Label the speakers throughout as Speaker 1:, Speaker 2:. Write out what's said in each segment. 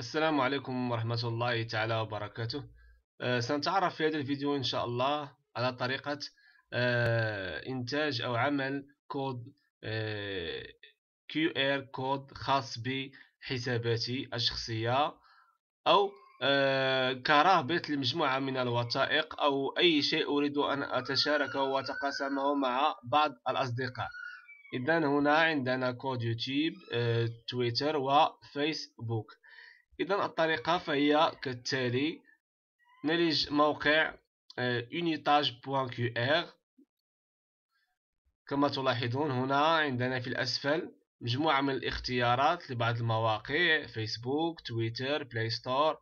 Speaker 1: السلام عليكم ورحمة الله تعالى وبركاته أه سنتعرف في هذا الفيديو إن شاء الله على طريقة أه إنتاج أو عمل كود أه QR كود خاص بحساباتي الشخصية أو آه، كرابط لمجموعة من الوثائق أو أي شيء أريد أن أتشاركه وأتقاسمه مع بعض الأصدقاء إذا هنا عندنا كود يوتيوب آه، تويتر وفيسبوك اذا الطريقه فهي كالتالي نلج موقع آه، unitage.qr كما تلاحظون هنا عندنا في الأسفل مجموعة من الاختيارات لبعض المواقع فيسبوك تويتر بلاي ستور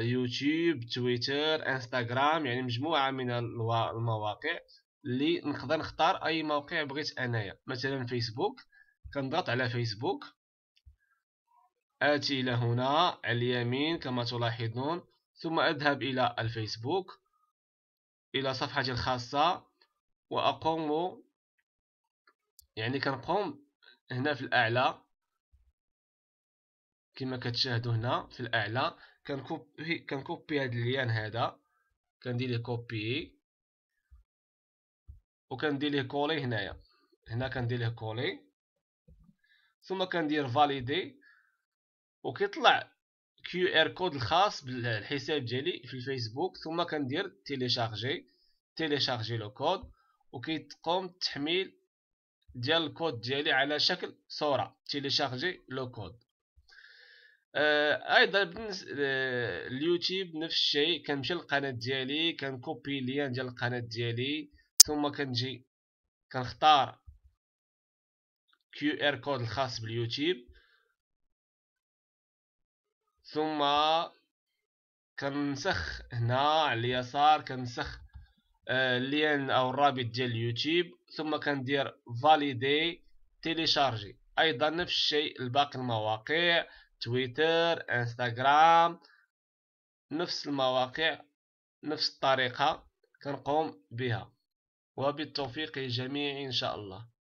Speaker 1: يوتيوب تويتر انستغرام يعني مجموعة من المواقع اللي نقدر نختار أي موقع بغيت أنايا مثلا فيسبوك كنضغط على فيسبوك آتي إلى هنا على اليمين كما تلاحظون ثم أذهب إلى الفيسبوك إلى صفحتي الخاصة وأقوم يعني كنقوم هنا في الأعلى كما كتشاهدوا هنا في الأعلى كنكوبي كنكوبي هذا الليان هذا كندير ليه كوبي وكندير ليه كولي هنايا هنا كندير ليه كولي ثم كندير فاليدي وكيطلع كيو ار كود الخاص بالحساب ديالي في الفيسبوك ثم كندير تيليشارجي تيليشارجي لو كود وكيتقوم تحميل ديال الكود ديالي على شكل صوره تيليشارجي لو كود آه، ايضا بالنسبه آه اليوتيوب نفس الشيء كنمشي للقناه ديالي كنكوبي ليان ديال القناه ديالي ثم كنجي كنختار كيو ار كود الخاص باليوتيوب ثم كنسخ هنا على اليسار كنسخ آه، لين او الرابط ديال اليوتيوب ثم كندير فاليدي تيليشارجي ايضا نفس الشيء لباقي المواقع تويتر انستغرام نفس المواقع نفس الطريقة كنقوم بها وبالتوفيق جميع ان شاء الله